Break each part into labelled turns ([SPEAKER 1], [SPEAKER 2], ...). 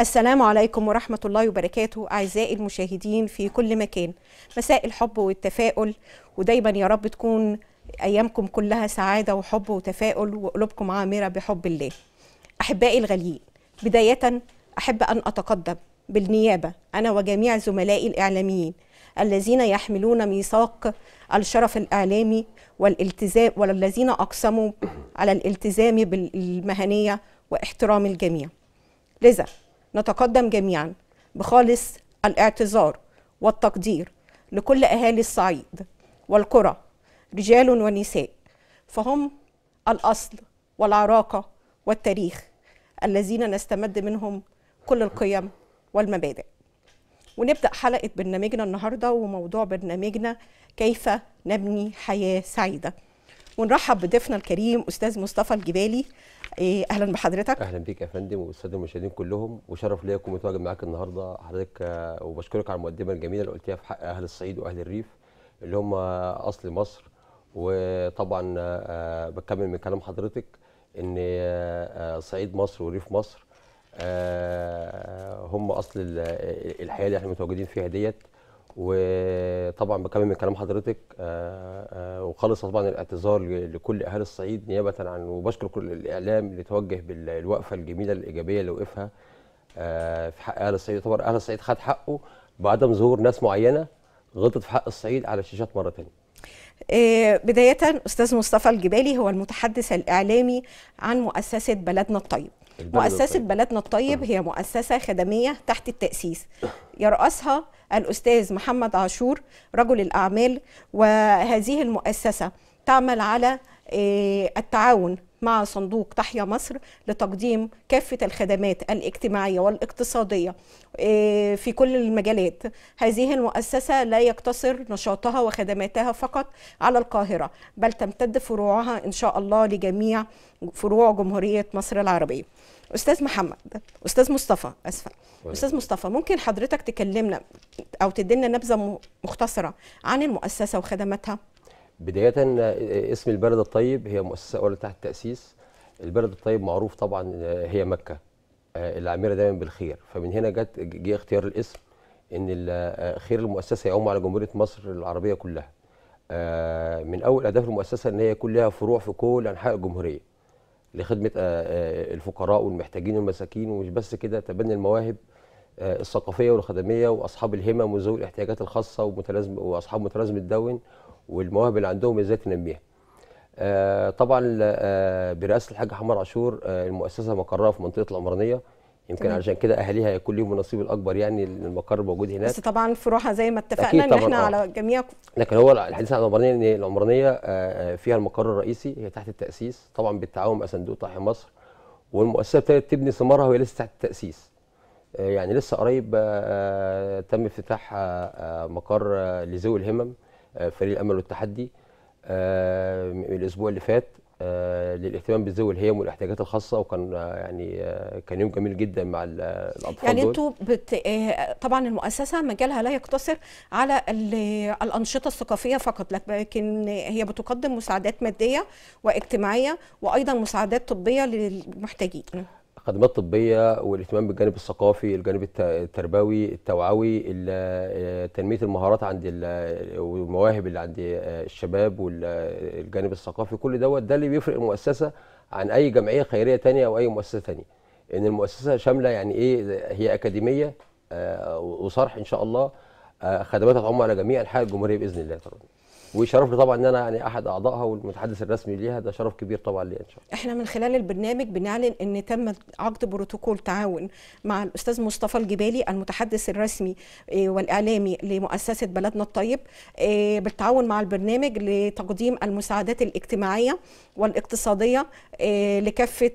[SPEAKER 1] السلام عليكم ورحمة الله وبركاته أعزائي المشاهدين في كل مكان مساء الحب والتفاؤل ودايما يا رب تكون أيامكم كلها سعادة وحب وتفاؤل وقلوبكم عامرة بحب الله أحبائي الغاليين بداية أحب أن أتقدم بالنيابة أنا وجميع زملائي الإعلاميين الذين يحملون ميثاق الشرف الإعلامي والالتزام والذين أقسموا على الالتزام بالمهنية واحترام الجميع لذا نتقدم جميعا بخالص الاعتذار والتقدير لكل أهالي الصعيد والقرى رجال ونساء فهم الأصل والعراقة والتاريخ الذين نستمد منهم كل القيم والمبادئ ونبدأ حلقة برنامجنا النهاردة وموضوع برنامجنا كيف نبني حياة سعيدة ونرحب بضيفنا الكريم أستاذ مصطفى الجبالي إيه اهلا بحضرتك
[SPEAKER 2] اهلا بيك يا فندم والساده المشاهدين كلهم وشرف ليا اكون متواجد معاك النهارده حضرتك آه، وبشكرك على المقدمه الجميله اللي قلتيها في حق اهل الصعيد واهل الريف اللي هم آه، اصل مصر وطبعا آه، بكمل من كلام حضرتك ان صعيد مصر وريف مصر هم اصل الحياه اللي احنا متواجدين فيها ديت وطبعا بكمل من كلام حضرتك آه، آه، وخالص طبعا الاعتذار لكل اهالي الصعيد نيابه عن وبشكر كل الاعلام اللي توجه بالوقفه الجميله الايجابيه اللي وقفها آه، في حق اهل الصعيد يعتبر اهل الصعيد خد حقه بعدم ظهور ناس معينه غلطت في حق الصعيد على الشاشات مره ثانيه
[SPEAKER 1] بداية أستاذ مصطفى الجبالي هو المتحدث الإعلامي عن مؤسسة بلدنا الطيب مؤسسة الطيب. بلدنا الطيب هي مؤسسة خدمية تحت التأسيس يرأسها الأستاذ محمد عاشور رجل الأعمال وهذه المؤسسة تعمل على آه، التعاون مع صندوق تحيا مصر لتقديم كافة الخدمات الاجتماعية والاقتصادية آه، في كل المجالات هذه المؤسسة لا يقتصر نشاطها وخدماتها فقط على القاهرة بل تمتد فروعها إن شاء الله لجميع فروع جمهورية مصر العربية استاذ محمد استاذ مصطفى اسفه استاذ مصطفى ممكن حضرتك تكلمنا او تدينا نبذه مختصره عن المؤسسه وخدماتها
[SPEAKER 2] بداية آه، آه، اسم البلد الطيب هي مؤسسة أولى تحت التأسيس البلد الطيب معروف طبعا آه، هي مكة العامرة دايما بالخير فمن هنا جت جه اختيار الاسم إن خير المؤسسة يعم على جمهورية مصر العربية كلها من أول أهداف المؤسسة إن هي يكون لها فروع في كل أنحاء الجمهورية لخدمة الفقراء والمحتاجين والمساكين ومش بس كده تبني المواهب الثقافيه والخدميه واصحاب الهمم وذوي الاحتياجات الخاصه ومتلازم واصحاب متلازمه الدون والمواهب اللي عندهم ازاي تنميها. آه، طبعا آه، برئاسه الحاج حمار عاشور آه، المؤسسه مقرها في منطقه العمرانيه يمكن تمام. علشان كده اهاليها هيكون ليهم النصيب الاكبر يعني المقر موجود هناك بس
[SPEAKER 1] طبعا فروعها زي ما اتفقنا ان احنا آه. على جميع
[SPEAKER 2] لكن هو الحديث عن العمرانيه ان العمرانيه فيها المقر الرئيسي هي تحت التاسيس طبعا بالتعاون مع صندوق تحيا مصر والمؤسسه ابتدت تبني ثمارها وهي لسه تحت التاسيس يعني لسه قريب تم افتتاح مقر لذوي الهمم آه، فريق الامل والتحدي آه، الاسبوع اللي فات آه، للاهتمام بالذوي الهيام والاحتياجات الخاصه وكان يعني كان يوم جميل جدا مع الاطفال يعني انتوا
[SPEAKER 1] بت... طبعا المؤسسه مجالها لا يقتصر على الانشطه الثقافيه فقط لكن هي بتقدم مساعدات ماديه واجتماعيه وايضا مساعدات طبيه للمحتاجين
[SPEAKER 2] الخدمات الطبيه والاهتمام بالجانب الثقافي الجانب التربوي التوعوي آه، تنميه المهارات عند والمواهب اللي عند آه، الشباب والجانب آه، الثقافي كل دوت ده اللي بيفرق المؤسسه عن اي جمعيه خيريه تانية او اي مؤسسه تانية ان المؤسسه شامله يعني ايه هي اكاديميه وصرح ان شاء الله خدمات هتعم على جميع انحاء الجمهوريه باذن الله تعالى ويشرف لي طبعا ان انا يعني احد اعضائها والمتحدث الرسمي ليها ده شرف كبير طبعا ليا ان شاء
[SPEAKER 1] الله. احنا من خلال البرنامج بنعلن ان تم عقد بروتوكول تعاون مع الاستاذ مصطفى الجبالي المتحدث الرسمي آه، والاعلامي لمؤسسه بلدنا الطيب آه، بالتعاون مع البرنامج لتقديم المساعدات الاجتماعيه والاقتصاديه آه، لكافه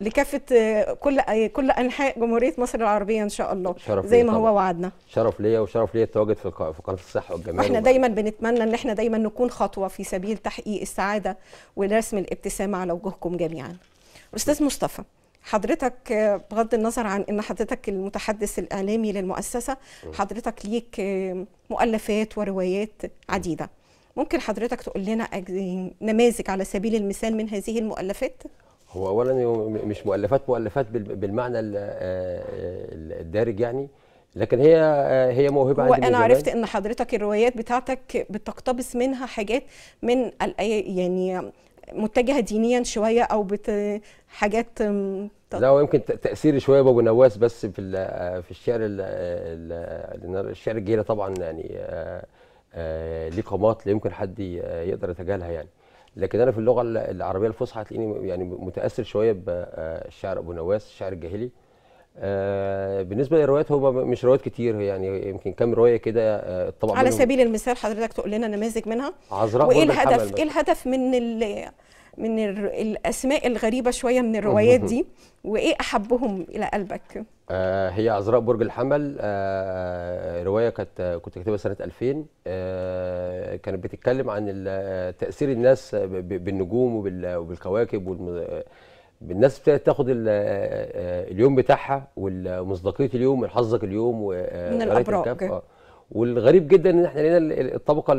[SPEAKER 1] لكافه آه، كل آه، كل انحاء جمهوريه مصر العربيه ان شاء الله شرف زي ما طبعا. هو وعدنا
[SPEAKER 2] شرف ليا وشرف ليا التواجد في في قناه الصحه والجمال واحنا
[SPEAKER 1] دايما بنتمنى ان احنا دايما نكون خطوه في سبيل تحقيق السعاده ورسم الابتسامه على وجوهكم جميعا استاذ مصطفى حضرتك آه، بغض النظر عن ان حضرتك المتحدث الاعلامي للمؤسسه حضرتك ليك مؤلفات وروايات عديده ممكن حضرتك تقول لنا نماذج على سبيل المثال من هذه المؤلفات
[SPEAKER 2] هو اولا مش مؤلفات مؤلفات بالمعنى آه، الدارج يعني لكن هي آه، هي موهبه عندي وانا عرفت
[SPEAKER 1] ان حضرتك الروايات بتاعتك بتقتبس منها حاجات من يعني متجهه دينيا شويه او بت حاجات
[SPEAKER 2] لا ويمكن تاثيري شويه بابو نواس بس في في الشعر الشعر الجيله طبعا يعني آه، ليه قامات لا يمكن حد يقدر يتجاهلها يعني لكن انا في اللغه العربيه الفصحى هتلاقيني يعني متاثر شويه بشعر آه، ابو نواس الشعر الجاهلي آه، بالنسبه للروايات هو مش روايات كتير يعني يمكن كام روايه كده آه، الطبع على سبيل
[SPEAKER 1] المثال حضرتك تقول لنا نماذج منها عذراء وايه الهدف ايه الهدف من من الاسماء الغريبه شويه من الروايات دي وايه احبهم الى قلبك
[SPEAKER 2] آه هي عذراء برج الحمل آه روايه كانت كنت كاتبها سنه 2000 آه كانت بتتكلم عن تاثير الناس بالنجوم وبالكواكب والمز... الناس ابتدت تاخد آه، اليوم بتاعها ومصداقيه اليوم وحظك اليوم آه، من الابراج آه، والغريب جدا ان احنا لقينا الطبقه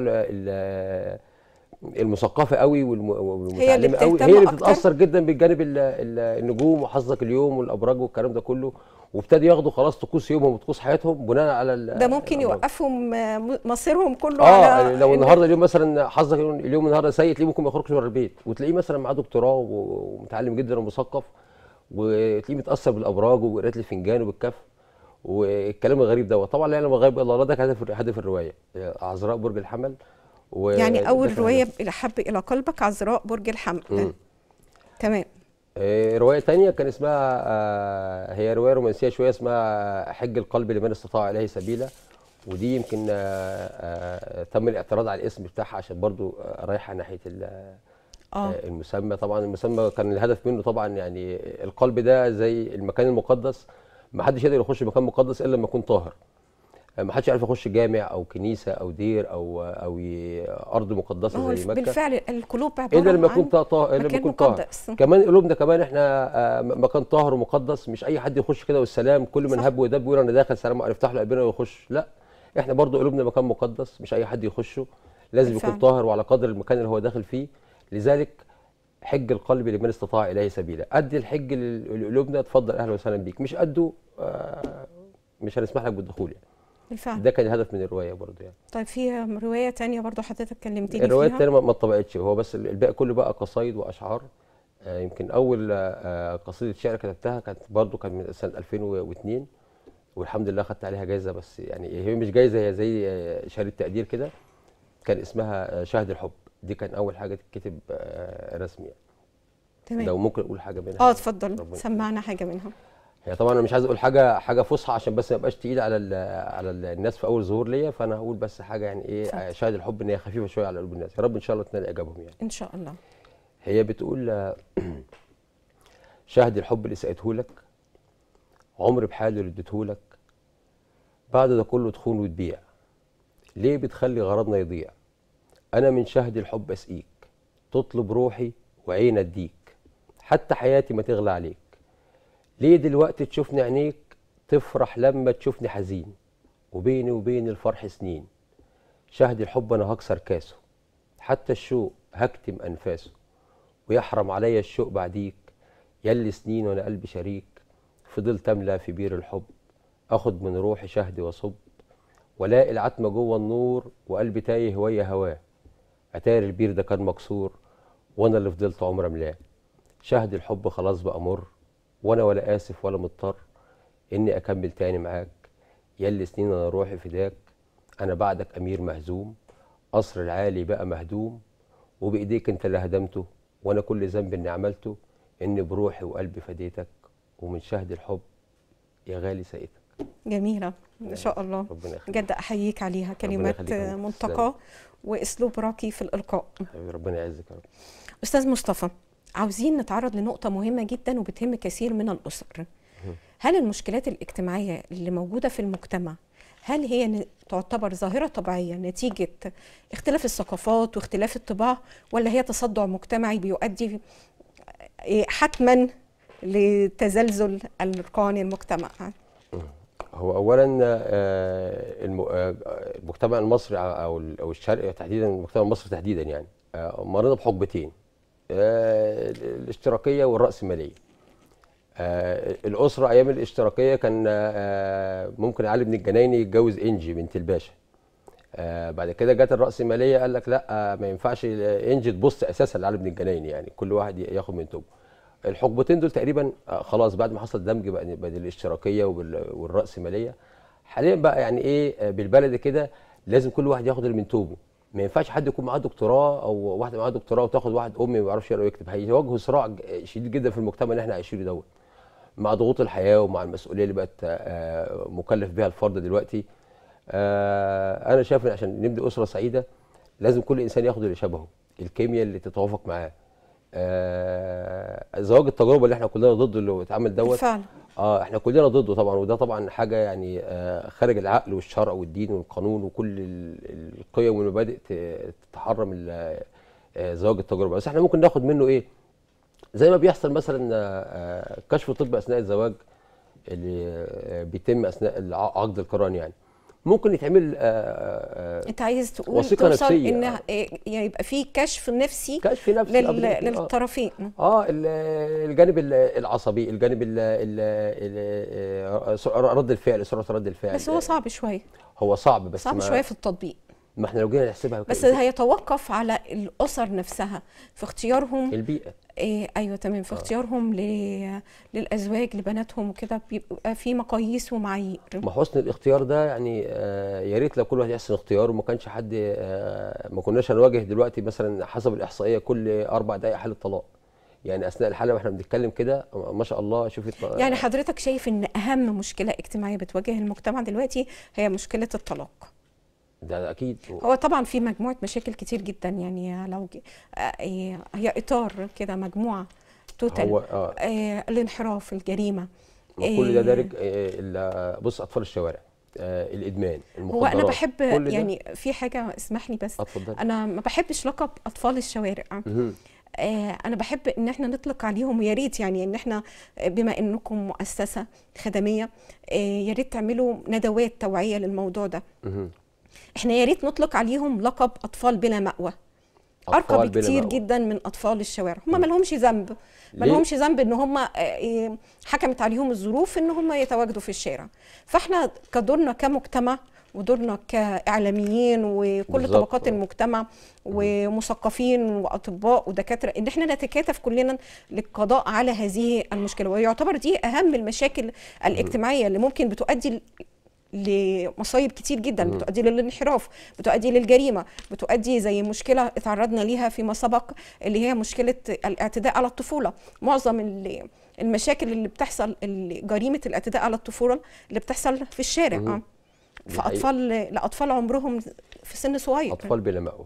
[SPEAKER 2] المثقفه قوي والمتعلمه قوي هي اللي بتتاثر جدا بالجانب النجوم وحظك اليوم والابراج والكلام ده كله وابتدوا ياخدوا خلاص طقوس يومهم وطقوس حياتهم بناء على ده
[SPEAKER 1] ممكن الأبراج. يوقفهم آه، مصيرهم كله اه على يعني لو النهارده
[SPEAKER 2] اليوم مثلا حظك اليوم النهارده سيء تلاقيه ممكن ما يخرجش بره البيت وتلاقيه مثلا معاه دكتوراه ومتعلم جدا ومثقف وتلاقيه متاثر بالابراج وقرايه الفنجان وبالكف والكلام الغريب دوت طبعا لا يعلم غيب الا الله ده هدف هدف الروايه عذراء برج الحمل و يعني اول روايه
[SPEAKER 1] حب الى قلبك عذراء برج الحمل تمام
[SPEAKER 2] آه، روايه تانية كان اسمها آه، هي روايه رومانسيه شويه اسمها حج القلب لمن استطاع اليه سبيلا ودي يمكن آه، تم الاعتراض على الاسم بتاعها عشان برضو رايحه ناحيه المسمى طبعا المسمى كان الهدف منه طبعا يعني القلب ده زي المكان المقدس ما حدش يقدر يخش مكان مقدس الا لما يكون طاهر ما حدش يعرف يخش جامع او كنيسه او دير او او ارض مقدسه زي مكه بالفعل
[SPEAKER 1] القلوب عباره الا لما يكون
[SPEAKER 2] طاهر الا لما طاهر كمان قلوبنا كمان احنا آه، مكان طاهر ومقدس مش اي حد يخش كده والسلام كل من هب ودب ويقول انا داخل سلام افتح له قلبنا ويخش لا احنا برضو قلوبنا مكان مقدس مش اي حد يخشه لازم بالفعل. يكون طاهر وعلى قدر المكان اللي هو داخل فيه لذلك حج القلب لمن استطاع اليه سبيلا قد الحج لقلوبنا اتفضل اهلا وسهلا بيك مش قده آه، مش هنسمح لك بالدخول يعني بالفعل ده كان الهدف من الروايه برضه يعني
[SPEAKER 1] طيب في روايه تانية برضه حضرتك كلمتني فيها الروايه التانية
[SPEAKER 2] ما اتطبقتش هو بس الباقي كله بقى قصايد واشعار آه يمكن اول آه, آه، قصيده شعر كتبتها كانت برضه كان من سنه 2002 والحمد لله خدت عليها جايزه بس يعني هي مش جايزه هي زي شهاده تقدير كده كان اسمها آه، شهد الحب دي كان اول حاجه تتكتب آه، رسمي يعني تمام لو ممكن اقول حاجه منها اه اتفضل
[SPEAKER 1] سمعنا حاجه منها
[SPEAKER 2] هي طبعا انا مش عايز اقول حاجه حاجه فصحى عشان بس ما ابقاش تقيل على الـ على الناس في اول ظهور ليا فانا هقول بس حاجه يعني ايه شاهد الحب ان هي خفيفه شويه على قلوب الناس يا رب ان شاء الله تنال اعجابهم يعني ان شاء الله هي بتقول شاهد الحب اللي سقيته لك عمر بحاله اللي اديته لك بعد ده كله تخون وتبيع ليه بتخلي غرضنا يضيع انا من شهد الحب اسقيك تطلب روحي وعين اديك حتى حياتي ما تغلى عليك ليه دلوقتي تشوفني عينيك تفرح لما تشوفني حزين وبيني وبين الفرح سنين شهد الحب انا هكسر كاسه حتى الشوق هكتم انفاسه ويحرم عليا الشوق بعديك يلي سنين وانا قلبي شريك فضلت املى في بير الحب اخد من روحي شهدي واصب والاقي العتمه جوه النور وقلبي تايه ويا هواه اتاري البير ده كان مكسور وانا اللي فضلت عمره املاه شهد الحب خلاص بقى مر وانا ولا اسف ولا مضطر اني اكمل تاني معاك اللي سنين انا روحي فداك انا بعدك امير مهزوم قصر العالي بقى مهدوم وبايديك انت اللي هدمته وانا كل ذنب اني عملته اني بروحي وقلبي فديتك ومن شهد الحب يا غالي سقيتك
[SPEAKER 1] جميلة ان شاء الله جد احييك عليها كلمات منتقاه واسلوب راقي في الالقاء ربنا يعزك يا رب استاذ مصطفى عاوزين نتعرض لنقطه مهمه جدا وبتهم كثير من الاسر هل المشكلات الاجتماعيه اللي موجوده في المجتمع هل هي تعتبر ظاهره طبيعيه نتيجه اختلاف الثقافات واختلاف الطباع ولا هي تصدع مجتمعي بيؤدي حتما لتزلزل القوانين المجتمع هو
[SPEAKER 2] اولا آه، آه، المجتمع المصري او الشرق تحديدا المجتمع المصري تحديدا يعني آه، مرينا بحقبتين آه، الاشتراكيه والراسماليه آه الاسره ايام الاشتراكيه كان آه ممكن علي بن الجنايني يتجوز انجي بنت الباشا آه بعد كده جت الراسماليه قال لك لا آه ما ينفعش آه، انجي تبص اساسا لعلي بن الجنايني يعني كل واحد ياخد من توبه الحقبتين دول تقريبا آه خلاص بعد ما حصل دمج بين الاشتراكيه والراسماليه حاليا بقى يعني ايه آه، بالبلد كده لازم كل واحد ياخد اللي من توبه ما ينفعش حد يكون معاه دكتوراه او واحده معاها دكتوراه وتاخد واحد امي ما بيعرفش يقرا ويكتب هيواجهوا صراع شديد جدا في المجتمع اللي احنا عايشينه دوت مع ضغوط الحياه ومع المسؤوليه اللي بقت آه، مكلف بها الفرد دلوقتي آه، انا شايف ان عشان نبني اسره سعيده لازم كل انسان ياخد اللي شبهه الكيمياء اللي تتوافق معاه آه، زواج التجربه اللي احنا كلنا ضد اللي اتعمل دوت اه احنا كلنا ضده طبعا وده طبعا حاجه يعني آه، خارج العقل والشرع والدين والقانون وكل القيم والمبادئ تحرم آه، زواج التجربه بس احنا ممكن ناخد منه ايه زي ما بيحصل مثلا آه، كشف طب اثناء الزواج اللي بيتم اثناء عقد القران يعني ممكن يتعمل آه، آه، انت
[SPEAKER 1] عايز تقول وثيقه نفسيه انها يعني يبقى في كشف نفسي كشف نفسي لل... للطرفين اه, آه، الجانب
[SPEAKER 2] العصبي الجانب ال ال ال... رد الفعل سرعه رد الفعل بس هو
[SPEAKER 1] صعب شويه
[SPEAKER 2] هو صعب بس صعب ما... شويه في التطبيق ما احنا لو جينا نحسبها بس
[SPEAKER 1] هيتوقف على الاسر نفسها في اختيارهم البيئه إيه ايوه تمام في آه. اختيارهم للازواج لبناتهم وكده بيبقى في مقاييس ومعايير ما
[SPEAKER 2] حسن الاختيار ده يعني آه يا ريت لو كل واحد يحسن اختياره وما كانش حد آه ما كناش هنواجه دلوقتي مثلا حسب الاحصائيه كل اربع دقائق حاله طلاق يعني اثناء الحاله واحنا بنتكلم كده ما شاء الله شوفي يعني
[SPEAKER 1] حضرتك شايف ان اهم مشكله اجتماعيه بتواجه المجتمع دلوقتي هي مشكله الطلاق
[SPEAKER 2] ده اكيد هو طبعا
[SPEAKER 1] في مجموعه مشاكل كتير جدا يعني لو آه، إيه، هي اطار كده مجموعه توتال هو آه. آه الانحراف الجريمه كل ده آه، دارج
[SPEAKER 2] آه بص اطفال الشوارع آه الادمان المخدرات هو انا بحب يعني
[SPEAKER 1] في حاجه اسمح لي بس أتفضل. انا ما بحبش لقب اطفال الشوارع آه انا بحب ان احنا نطلق عليهم ويا ريت يعني ان احنا آه، بما انكم مؤسسه خدميه آه يا ريت تعملوا ندوات توعيه للموضوع ده مه. احنا يا ريت نطلق عليهم لقب اطفال بلا مأوى ارقى بكتير جدا من اطفال الشوارع هم ما لهمش ذنب ما لهمش ذنب ان هم آه، إيه، حكمت عليهم الظروف ان هم يتواجدوا في الشارع فاحنا كدورنا كمجتمع ودورنا كاعلاميين وكل بالزبط. طبقات المجتمع ومثقفين واطباء ودكاتره ان احنا نتكاتف كلنا للقضاء على هذه المشكله ويعتبر دي اهم المشاكل الاجتماعيه اللي ممكن بتؤدي لمصايب كتير جدا بتؤدي للانحراف بتؤدي للجريمه بتؤدي زي مشكله اتعرضنا ليها فيما سبق اللي هي مشكله الاعتداء على الطفوله معظم اللي المشاكل اللي بتحصل اللي جريمه الاعتداء على الطفوله اللي بتحصل في الشارع مم. آه. فاطفال لاطفال عمرهم في سن صغير اطفال
[SPEAKER 2] بلا مأوى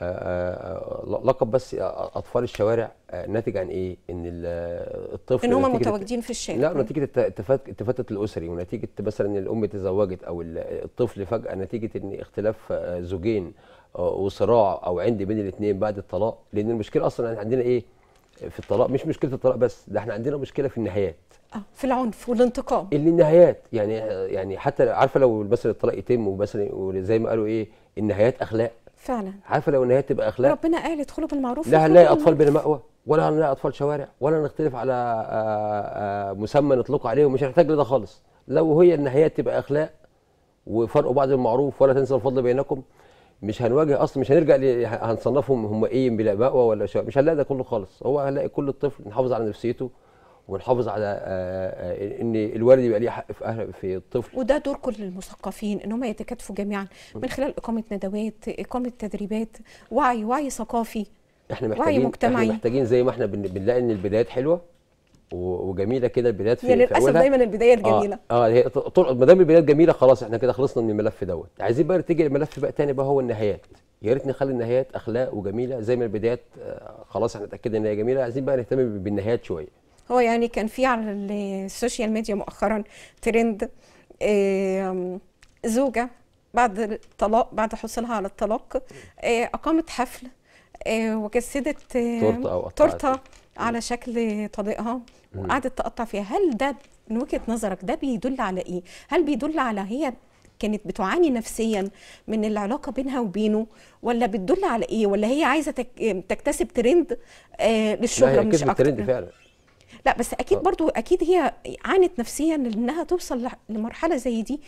[SPEAKER 2] آه، آه، آه، لقب بس اطفال الشوارع ناتج عن ايه؟ ان الطفل ان هم متواجدين في الشارع لا نتيجه التفتت الاسري ونتيجه مثلا الام تزوجت او الطفل فجاه نتيجه ان اختلاف زوجين وصراع او عند بين الاثنين بعد الطلاق لان المشكله اصلا عندنا ايه؟ في الطلاق مش مشكله الطلاق بس ده احنا عندنا مشكله في النهايات
[SPEAKER 1] اه في العنف والانتقام
[SPEAKER 2] اللي النهايات يعني يعني حتى عارفه لو مثلا الطلاق يتم ومثلا زي ما قالوا ايه النهايات اخلاق فعلا عارفه لو ان هي تبقى اخلاق
[SPEAKER 1] ربنا قال ادخلوا بالمعروف لا هنلاقي اطفال بلا
[SPEAKER 2] مأوى ولا هنلاقي اطفال شوارع ولا نختلف على آآ آه، آآ آه، مسمى نطلقه عليه ومش هنحتاج لده خالص لو هي ان هي تبقى اخلاق وفرقوا بعض المعروف ولا تنسى الفضل بينكم مش هنواجه اصلا مش هنرجع هنصنفهم هم ايه بلا مأوى ولا شوارع مش هنلاقي ده كله خالص هو هنلاقي كل طفل نحافظ على نفسيته ونحافظ على آه، آه، ان الوالد يبقى ليه حق في اهل في الطفل
[SPEAKER 1] وده دور كل المثقفين ان هم يتكاتفوا جميعا من خلال اقامه ندوات اقامه تدريبات وعي وعي ثقافي
[SPEAKER 2] احنا محتاجين وعي مجتمعي احنا محتاجين زي ما احنا بنلاقي ان البدايات حلوه وجميله كده البدايات في يعني للاسف دايما البدايه آه، الجميله اه, آه هي طول ما دام البدايات جميله خلاص احنا كده خلصنا من الملف دوت عايزين بقى نتجه الملف بقى تاني بقى هو النهايات يا ريت نخلي النهايات اخلاق وجميله زي ما البدايات آه خلاص احنا اتاكدنا ان هي جميله عايزين بقى نهتم بالنهايات شويه
[SPEAKER 1] هو يعني كان في على السوشيال ميديا مؤخرا ترند زوجه بعد الطلاق بعد حصولها على الطلاق آه، اقامت حفل آه، وجسدت تورته او تورته على شكل طليقها وقعدت تقطع فيها هل ده من وجهه نظرك ده بيدل على ايه هل بيدل على هي كانت بتعاني نفسيا من العلاقه بينها وبينه ولا بتدل على ايه ولا هي عايزه تكتسب ترند آه، للشهره مش اكتر ترند فعلا لا بس اكيد برضو اكيد هي عانت نفسيا انها توصل لمرحله زي دي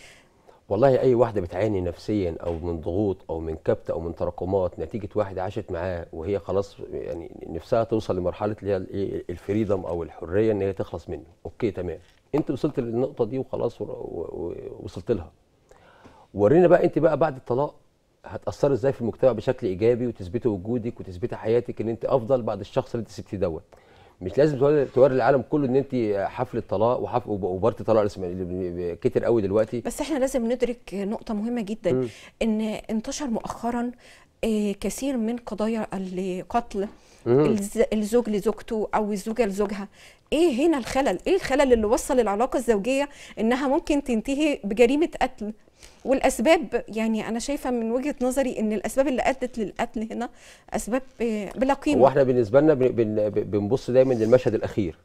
[SPEAKER 2] والله اي واحده بتعاني نفسيا او من ضغوط او من كبت او من تراكمات نتيجه واحد عاشت معاه وهي خلاص يعني نفسها توصل لمرحله اللي هي الفريدم او الحريه ان هي تخلص منه اوكي تمام انت وصلت للنقطه دي وخلاص وصلت لها ورينا بقى انت بقى بعد الطلاق هتاثري ازاي في المجتمع بشكل ايجابي وتثبتي وجودك وتثبتي حياتك ان انت افضل بعد الشخص اللي انت سبتيه دوت مش لازم توري العالم كله ان انت حفله طلاق وحفل وبارتي طلاق كتر قوي دلوقتي بس
[SPEAKER 1] احنا لازم ندرك نقطه مهمه جدا م. ان انتشر مؤخرا آه، كثير من قضايا القتل الزوج لزوجته او الزوجه لزوجها ايه هنا الخلل ايه الخلل اللي وصل العلاقه الزوجيه انها ممكن تنتهي بجريمه قتل والاسباب يعني انا شايفه من وجهه نظري ان الاسباب اللي ادت للقتل هنا اسباب آه، بلا قيمه واحنا
[SPEAKER 2] بالنسبه لنا بنبص دايما للمشهد الاخير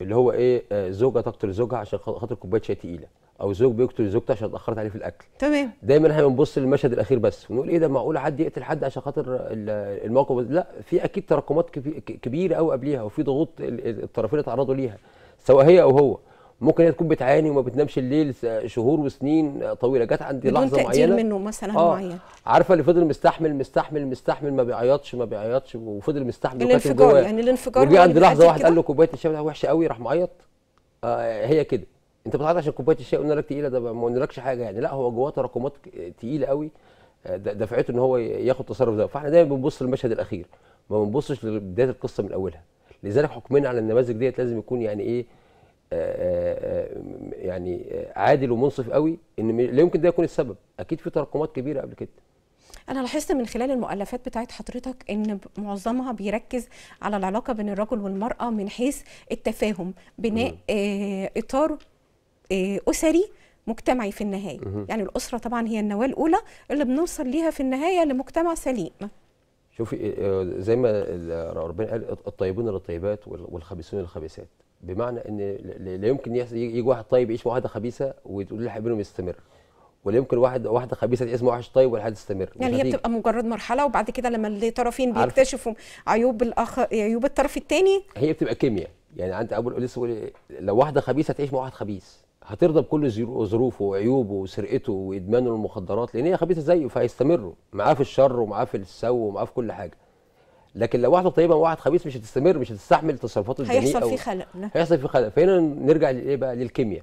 [SPEAKER 2] اللي هو ايه آه، زوجه تقتل زوجها عشان خاطر كوبايه شاي تقيله او زوج بيقتل زوجته عشان اتاخرت عليه في الاكل تمام دايما احنا بنبص للمشهد الاخير بس ونقول ايه ده معقول حد يقتل حد عشان خاطر الموقف لا في اكيد تراكمات كبيره قوي قبليها وفي ضغوط الطرفين اتعرضوا ليها سواء هي او هو ممكن هي تكون بتعاني وما بتنامش الليل شهور وسنين طويله جت بدون لحظه معينه منه مثلا آه معين عارفه اللي فضل مستحمل مستحمل مستحمل ما بيعيطش ما بيعيطش وفضل مستحمل الانفجار يعني الانفجار وجي عندي لحظه واحد قال له كوبايه الشاي وحشه قوي راح معيط آه هي كده انت بتعيط عشان كوبايه الشاي قلنا لك تقيله ده ما قلنالكش حاجه يعني لا هو جواه تراكمات تقيله قوي آه، دفعته ان هو ياخد التصرف ده فاحنا دايما بنبص للمشهد الاخير ما بنبصش لبدايه القصه من اولها لذلك حكمنا على النماذج ديت لازم يكون يعني ايه آه، آه، يعني عادل ومنصف قوي ان لا يمكن ده يكون السبب اكيد في تراكمات كبيره قبل كده
[SPEAKER 1] انا لاحظت من خلال المؤلفات بتاعت حضرتك ان معظمها بيركز على العلاقه بين الرجل والمراه من حيث التفاهم بناء اطار آه، اسري مجتمعي في النهايه يعني الاسره طبعا هي النواه الاولى اللي بنوصل ليها في النهايه لمجتمع سليم
[SPEAKER 2] شوفي آه، آه، زي ما ربنا قال الطيبون للطيبات والخبيثون للخبيثات بمعنى ان لا يمكن يجي واحد طيب يعيش مع واحده خبيثه وتقول لها بينهم يستمر ولا يمكن واحد واحده خبيثه تعيش مع واحد طيب ولا حد يستمر يعني هي بتبقى
[SPEAKER 1] مجرد مرحله وبعد كده لما الطرفين بيكتشفوا عيوب الاخر عيوب الطرف الثاني
[SPEAKER 2] هي بتبقى كيمياء يعني انت اول لسه إيه، لو واحده خبيثه تعيش مع واحد خبيث هترضى بكل ظروفه وعيوبه وسرقته وادمانه للمخدرات لان هي خبيثه زيه فهيستمروا معاه في الشر ومعاه في السو ومعاه في كل حاجه لكن لو واحده طيبه وواحد خبيث مش هتستمر مش هتستحمل التصرفات الجميع هيحصل فيه خلق هيحصل فيه خلق فهنا نرجع لايه بقى للكيمياء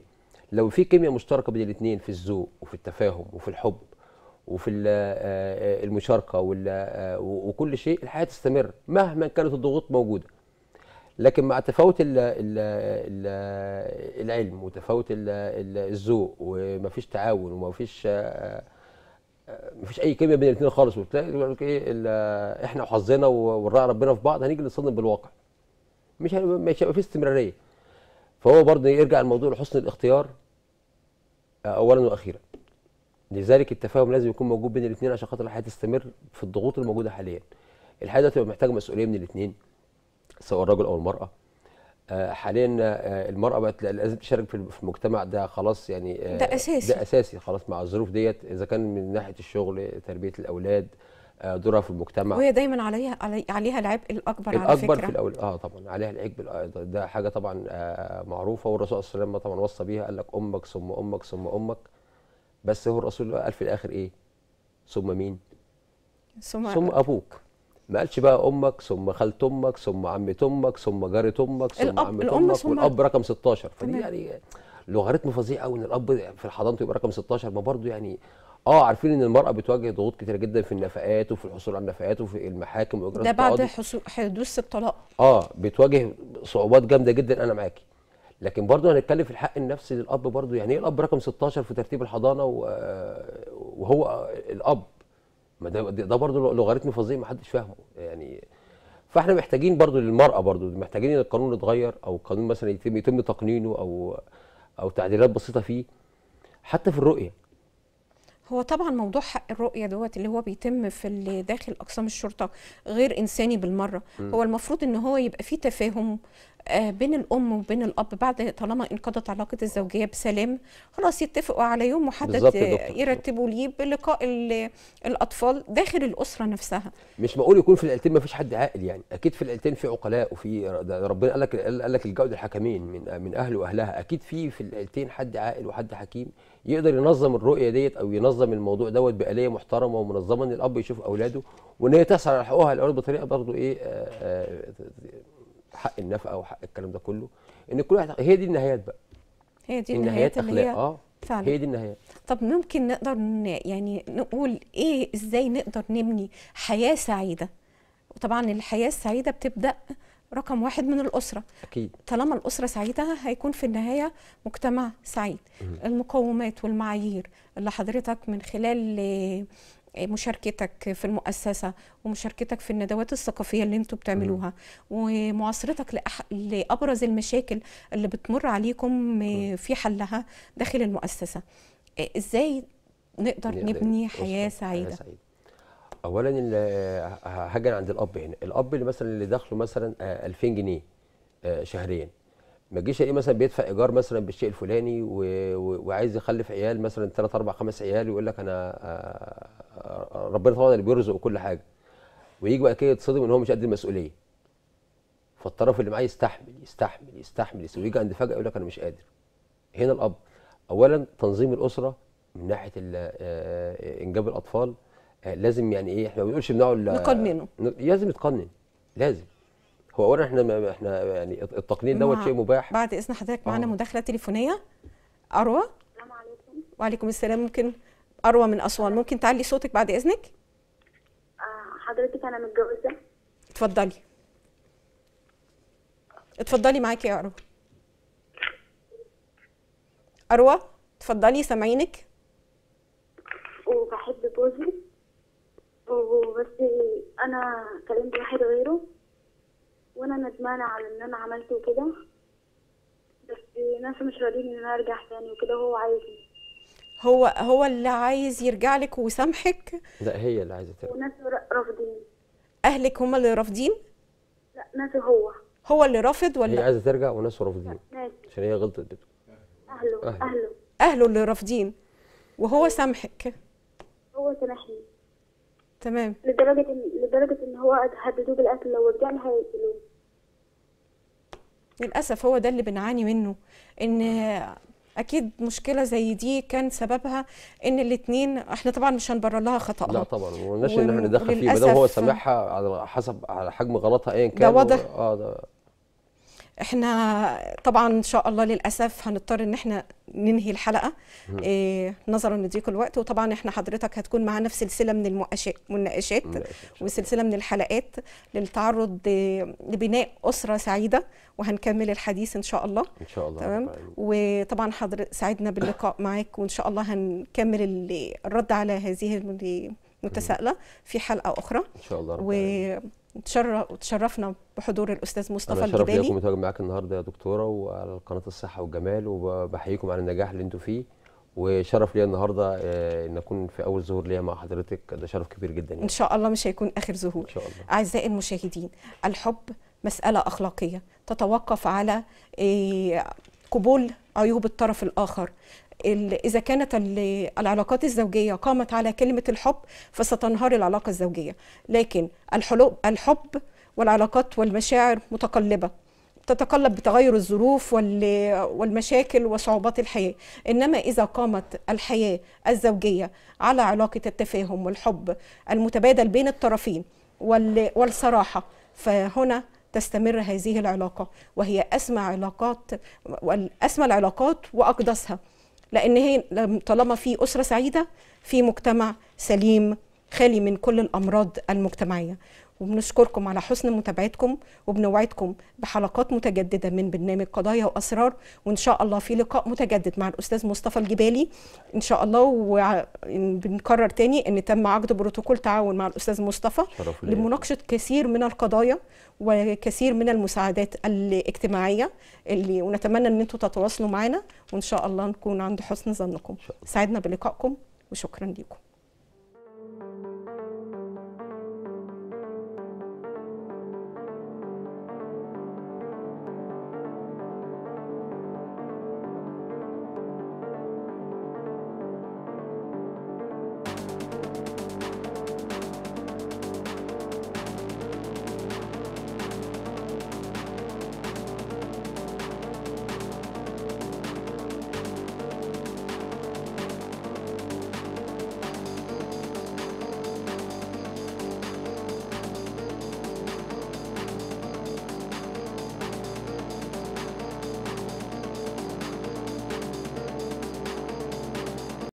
[SPEAKER 2] لو في كيمياء مشتركه بين الاثنين في الذوق وفي التفاهم وفي الحب وفي آه، آه، المشاركه آه، وكل شيء الحياه تستمر مهما كانت الضغوط موجوده لكن مع تفاوت العلم وتفاوت الذوق ومفيش تعاون ومفيش آه، آه، مفيش اي كيمياء بين الاثنين خالص وتلاقي يقول لك ايه احنا وحظنا ونراعي ربنا في بعض هنيجي نتصدم بالواقع مش مش هيبقى في استمراريه فهو برضه يرجع الموضوع لحسن الاختيار آه، اولا واخيرا لذلك التفاهم لازم يكون موجود بين الاثنين عشان خاطر الحياه تستمر في الضغوط الموجوده حاليا الحياه دلوقتي محتاجه مسؤوليه من الاثنين سواء الرجل او المراه آه، حاليا آه، المراه بقت لازم تشارك في المجتمع ده خلاص يعني آه، ده اساسي ده اساسي خلاص مع الظروف ديت اذا كان من ناحيه الشغل تربيه الاولاد دورها في المجتمع وهي
[SPEAKER 1] دايما عليها عليها العبء الاكبر, الأكبر على فكره الاكبر في
[SPEAKER 2] الاول اه طبعا عليها العبء ده حاجه طبعا معروفه والرسول صلى الله عليه وسلم طبعا وصى بيها قال لك امك ثم امك ثم امك بس هو الرسول قال في الاخر ايه؟ ثم مين؟ ثم ثم ابوك ما قالش بقى امك ثم خالت امك ثم عمه امك ثم جاره امك ثم عمه امك والاب رقم 16 فدي تمام. يعني لوغاريتم فظيع قوي ان الاب في الحضانه يبقى رقم 16 ما برضه يعني اه عارفين ان المراه بتواجه ضغوط كتيره جدا في النفقات وفي الحصول على النفقات وفي المحاكم واجراءات ده بعد
[SPEAKER 1] حدوث الطلاق
[SPEAKER 2] اه بتواجه صعوبات جامده جدا انا معاكي لكن برضه هنتكلم في الحق النفسي للاب برضه يعني ايه الاب رقم 16 في ترتيب الحضانه وهو الاب ما ده ده برضه لوغاريتم فظيع ما حدش فاهمه يعني فاحنا محتاجين برضه للمراه برضه محتاجين ان القانون يتغير او القانون مثلا يتم يتم تقنينه او او تعديلات بسيطه فيه حتى في الرؤيه
[SPEAKER 1] هو طبعا موضوع حق الرؤيه دوت اللي هو بيتم في داخل اقسام الشرطه غير انساني بالمره م. هو المفروض ان هو يبقى فيه تفاهم آه، بين الام وبين الاب بعد طالما انقضت علاقه الزوجيه بسلام خلاص يتفقوا على يوم محدد آه، يرتبوا ليه بلقاء الاطفال داخل الاسره نفسها
[SPEAKER 2] مش معقول يكون في العيلتين ما فيش حد عاقل يعني اكيد في العيلتين في عقلاء وفي ربنا قال لك قال لك الجوده الحكمين من من اهله واهلها اكيد في في العيلتين حد عاقل وحد حكيم يقدر ينظم الرؤيه ديت او ينظم الموضوع دوت باليه محترمه ومنظمه ان الاب يشوف اولاده وان هي تسعى لحقوقها الاولاد بطريقه برضه ايه آآ آه، آآ حق النفقه وحق الكلام ده كله ان كل واحد هي دي النهايات بقى
[SPEAKER 1] هي دي النهايات اللي هي اه فعلا هي دي النهاية طب ممكن نقدر يعني نقول ايه ازاي نقدر نبني حياة سعيدة وطبعا الحياة السعيدة بتبدأ رقم واحد من الأسرة أكيد طالما الأسرة سعيدة هيكون في النهاية مجتمع سعيد المقومات والمعايير اللي حضرتك من خلال مشاركتك في المؤسسه ومشاركتك في الندوات الثقافيه اللي انتوا بتعملوها ومعاصرتك لأح... لابرز المشاكل اللي بتمر عليكم في حلها داخل المؤسسه ازاي نقدر يعني نبني يعني حياه سعيده,
[SPEAKER 2] اولا هاجي عند الاب هنا الاب اللي مثلا اللي دخله مثلا 2000 آه، جنيه آه، شهريا ما تجيش ايه مثلا بيدفع ايجار مثلا بالشيء الفلاني و... و... وعايز يخلف عيال مثلا ثلاث اربع خمس عيال ويقول لك انا آه، آه، ربنا طبعا اللي بيرزق كل حاجه ويجي بقى كده يتصدم ان هو مش قد المسؤوليه فالطرف اللي معاه يستحمل يستحمل يستحمل, ويجي عند فجاه يقول لك انا مش قادر هنا الاب اولا تنظيم الاسره من ناحيه آه، انجاب الاطفال لازم يعني ايه احنا ما بنقولش بنقعد نقننه لازم يتقنن لازم هو اولا احنا احنا يعني التقنين دوت شيء مباح
[SPEAKER 1] بعد اذن حضرتك معانا آه. مداخله تليفونيه اروى السلام عليكم وعليكم السلام ممكن اروى من اسوان ممكن تعلي صوتك بعد اذنك
[SPEAKER 2] آه، حضرتك انا
[SPEAKER 1] متجوزه اتفضلي اتفضلي معاكي يا اروى اروى اتفضلي سامعينك وبحب جوزي وبس انا كلمت واحد غيره وانا ندمانه على ان انا عملته كده بس ناس مش راضيين ان انا ارجع تاني وكده هو عايزني هو هو اللي عايز يرجع لك ويسامحك لا هي اللي عايزه ترجع وناس رافضين اهلك هم اللي رافضين لا ناس هو هو اللي رافض ولا هي عايزه
[SPEAKER 2] ترجع وناس رافضين عشان هي غلطت بده
[SPEAKER 1] اهله اهله اهله, اللي رافضين وهو سامحك هو سامحني تمام لدرجه ان لدرجه ان هو هددوه بالقتل لو رجعني هيقتلوه للاسف هو ده اللي بنعاني منه ان اكيد مشكله زي دي كان سببها ان الاثنين احنا طبعا مش هنبرر لها خطاها لا طبعا
[SPEAKER 2] ما قلناش ان احنا ندخل فيه ما دام هو سامعها على حسب على حجم غلطها ايا كان ده واضح و... اه ده
[SPEAKER 1] احنا طبعا ان شاء الله للاسف هنضطر ان احنا ننهي الحلقه إيه نظرا لضيق الوقت وطبعا احنا حضرتك هتكون معانا في سلسله من المناقشات وسلسله من الحلقات للتعرض لبناء اسره سعيده وهنكمل الحديث ان شاء الله
[SPEAKER 2] ان شاء الله تمام
[SPEAKER 1] وطبعا حضرتك سعدنا باللقاء معاك وان شاء الله هنكمل الرد على هذه المتسائله في حلقه اخرى ان شاء الله رب و... تشرفنا بحضور الاستاذ مصطفى أنا الجبالي انا
[SPEAKER 2] متواجد معاك النهارده يا دكتوره وعلى قناه الصحه والجمال وبحييكم على النجاح اللي انتم فيه وشرف ليا النهارده آه، ان اكون في اول ظهور ليا مع حضرتك ده شرف كبير جدا يعني. ان
[SPEAKER 1] شاء الله مش هيكون اخر ظهور ان شاء الله اعزائي المشاهدين الحب مساله اخلاقيه تتوقف على آه، قبول عيوب الطرف الاخر إذا كانت العلاقات الزوجية قامت على كلمة الحب فستنهار العلاقة الزوجية لكن الحب والعلاقات والمشاعر متقلبة تتقلب بتغير الظروف والمشاكل وصعوبات الحياة إنما إذا قامت الحياة الزوجية على علاقة التفاهم والحب المتبادل بين الطرفين والصراحة فهنا تستمر هذه العلاقة وهي أسمى علاقات أسمى العلاقات وأقدسها لان هي طالما في اسره سعيده في مجتمع سليم خالي من كل الامراض المجتمعيه وبنشكركم على حسن متابعتكم وبنوعدكم بحلقات متجددة من برنامج قضايا وأسرار وإن شاء الله في لقاء متجدد مع الأستاذ مصطفى الجبالي إن شاء الله وبنكرر تاني أن تم عقد بروتوكول تعاون مع الأستاذ مصطفى لمناقشة كثير من القضايا وكثير من المساعدات الاجتماعية اللي ونتمنى أن أنتم تتواصلوا معنا وإن شاء الله نكون عند حسن ظنكم سعدنا بلقائكم وشكرا لكم